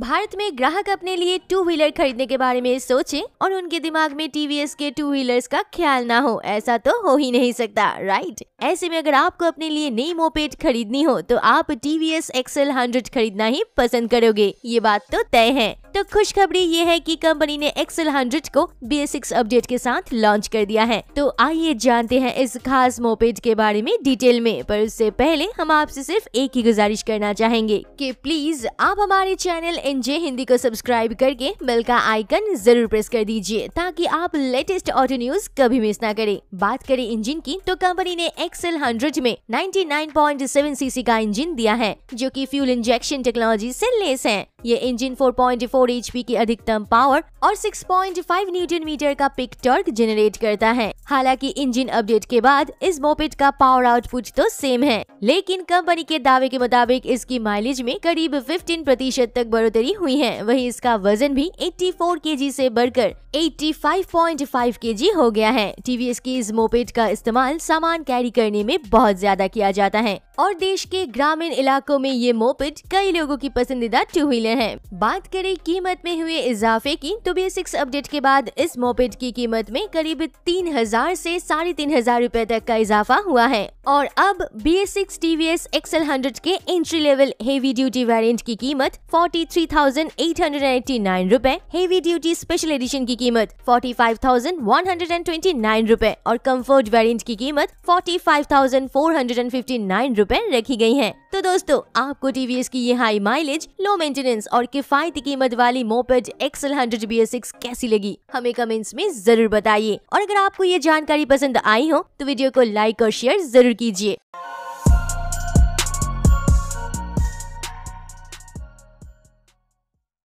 भारत में ग्राहक अपने लिए टू व्हीलर खरीदने के बारे में सोचे और उनके दिमाग में टीवीएस के टू व्हीलर्स का ख्याल ना हो ऐसा तो हो ही नहीं सकता राइट ऐसे में अगर आपको अपने लिए नई मोपेट खरीदनी हो तो आप T V S XL hundred खरीदना ही पसंद करोगे ये बात तो तय है तो खुशखबरी ये है कि कंपनी ने एक्सएल हंड्रेड को बी एस सिक्स अपडेट के साथ लॉन्च कर दिया है तो आइए जानते हैं इस खास मोपेट के बारे में डिटेल में पर उससे पहले हम आपसे सिर्फ एक ही गुजारिश करना चाहेंगे कि प्लीज आप हमारे चैनल एनजे हिंदी को सब्सक्राइब करके बेल का आइकन जरूर प्रेस कर दीजिए ताकि आप लेटेस्ट ऑटो न्यूज कभी मिस ना करें बात करें इंजिन की तो कंपनी ने एक्सएल हंड्रेड में 99.7 सीसी का इंजन दिया है जो कि फ्यूल इंजेक्शन टेक्नोलॉजी से लेस है ये इंजन 4.4 पॉइंट की अधिकतम पावर और 6.5 न्यूटन मीटर का पिक टर्क जनरेट करता है हालांकि इंजन अपडेट के बाद इस मोपेट का पावर आउटपुट तो सेम है लेकिन कंपनी के दावे के मुताबिक इसकी माइलेज में करीब 15 प्रतिशत तक बढ़ोतरी हुई है वहीं इसका वजन भी 84 जी ऐसी बढ़कर 85.5 जी हो गया है टीवीएस की इस मोपेट का इस्तेमाल सामान कैरी करने में बहुत ज्यादा किया जाता है और देश के ग्रामीण इलाकों में ये मोपिट कई लोगों की पसंदीदा टू व्हीलर है बात करें कीमत में हुए इजाफे की तो बी सिक्स अपडेट के बाद इस मोपिट की कीमत में करीब तीन हजार ऐसी साढ़े तीन हजार रूपए तक का इजाफा हुआ है और अब B S six T V S XL hundred के entry level heavy duty variant की कीमत forty three thousand eight hundred eighty nine रूपए हेवी ड्यूटी स्पेशल एडिशन की कीमत forty five thousand one hundred and twenty nine रूपए और comfort variant की कीमत forty five thousand four hundred and fifty nine रुपए रखी गई हैं। तो दोस्तों आपको टीवीएस की ये हाई माइलेज लो मेंटेनेंस और किफायती कीमत वाली मोपेड एक्सएल हंड्रेड बी कैसी लगी हमें कमेंट्स में जरूर बताइए और अगर आपको ये जानकारी पसंद आई हो तो वीडियो को लाइक और शेयर जरूर कीजिए